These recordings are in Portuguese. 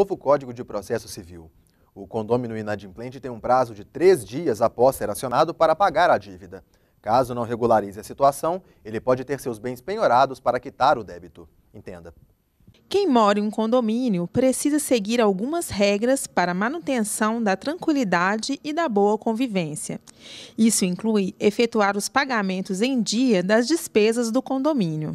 Novo Código de Processo Civil. O condômino inadimplente tem um prazo de três dias após ser acionado para pagar a dívida. Caso não regularize a situação, ele pode ter seus bens penhorados para quitar o débito. Entenda. Quem mora em um condomínio precisa seguir algumas regras para a manutenção da tranquilidade e da boa convivência. Isso inclui efetuar os pagamentos em dia das despesas do condomínio.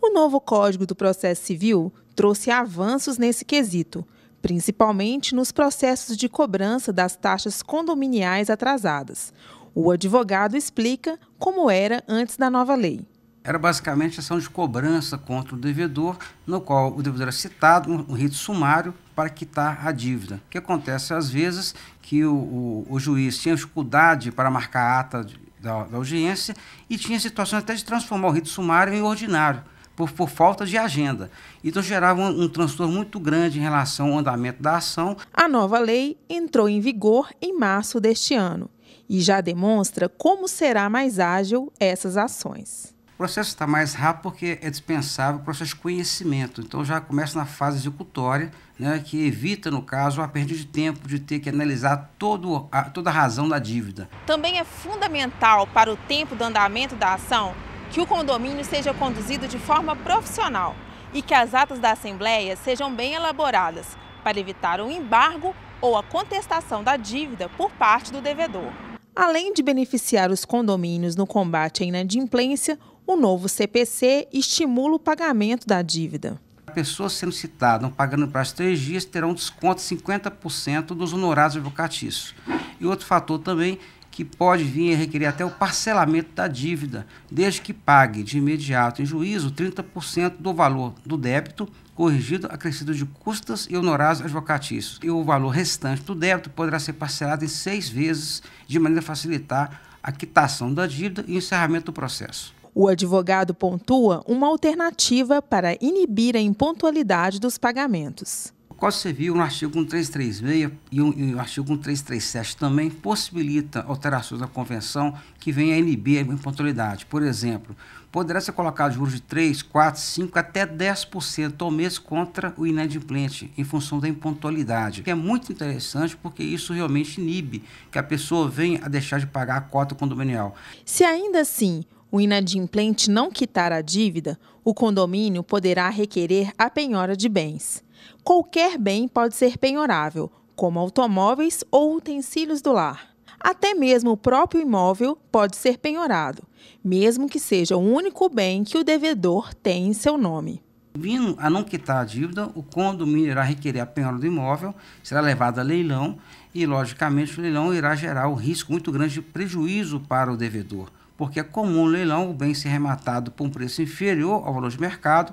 O novo Código do Processo Civil trouxe avanços nesse quesito, principalmente nos processos de cobrança das taxas condominiais atrasadas. O advogado explica como era antes da nova lei. Era basicamente ação de cobrança contra o devedor, no qual o devedor era citado um rito sumário para quitar a dívida. O que acontece às vezes que o, o, o juiz tinha dificuldade para marcar a ata de, da, da audiência e tinha situações até de transformar o rito sumário em ordinário por, por falta de agenda. Então gerava um, um transtorno muito grande em relação ao andamento da ação. A nova lei entrou em vigor em março deste ano e já demonstra como será mais ágil essas ações. O processo está mais rápido porque é dispensável o processo de conhecimento. Então já começa na fase executória, né, que evita, no caso, a perda de tempo de ter que analisar todo a, toda a razão da dívida. Também é fundamental para o tempo do andamento da ação que o condomínio seja conduzido de forma profissional e que as atas da Assembleia sejam bem elaboradas para evitar o embargo ou a contestação da dívida por parte do devedor. Além de beneficiar os condomínios no combate à inadimplência, o novo CPC estimula o pagamento da dívida. Pessoas sendo citadas não pagando para os três dias terão desconto de 50% dos honorários advocatícios. E outro fator também que pode vir a requerer até o parcelamento da dívida, desde que pague de imediato em juízo 30% do valor do débito corrigido, acrescido de custas e honorários advocatícios. E o valor restante do débito poderá ser parcelado em seis vezes, de maneira a facilitar a quitação da dívida e o encerramento do processo. O advogado pontua uma alternativa para inibir a impontualidade dos pagamentos. Código Civil, no artigo 1336 e o, artigo 1337 também possibilita alterações da convenção que vêm a inibir a impontualidade. Por exemplo, poderá ser colocado juros de 3, 4, 5, até 10% ao mês contra o inadimplente, em função da impontualidade. Que é muito interessante porque isso realmente inibe que a pessoa venha a deixar de pagar a cota condominial. Se ainda assim o inadimplente não quitar a dívida, o condomínio poderá requerer a penhora de bens. Qualquer bem pode ser penhorável, como automóveis ou utensílios do lar. Até mesmo o próprio imóvel pode ser penhorado, mesmo que seja o único bem que o devedor tem em seu nome. Vindo a não quitar a dívida, o condomínio irá requerer a penhora do imóvel, será levado a leilão e, logicamente, o leilão irá gerar um risco muito grande de prejuízo para o devedor, porque é comum no leilão o bem ser rematado por um preço inferior ao valor de mercado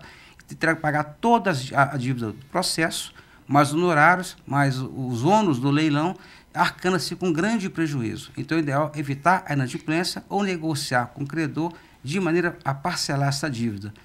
terá que pagar toda a dívida do processo, mais honorários, mais os ônus do leilão, arcando-se com grande prejuízo. Então, o ideal é evitar a inadimplência ou negociar com o credor de maneira a parcelar essa dívida.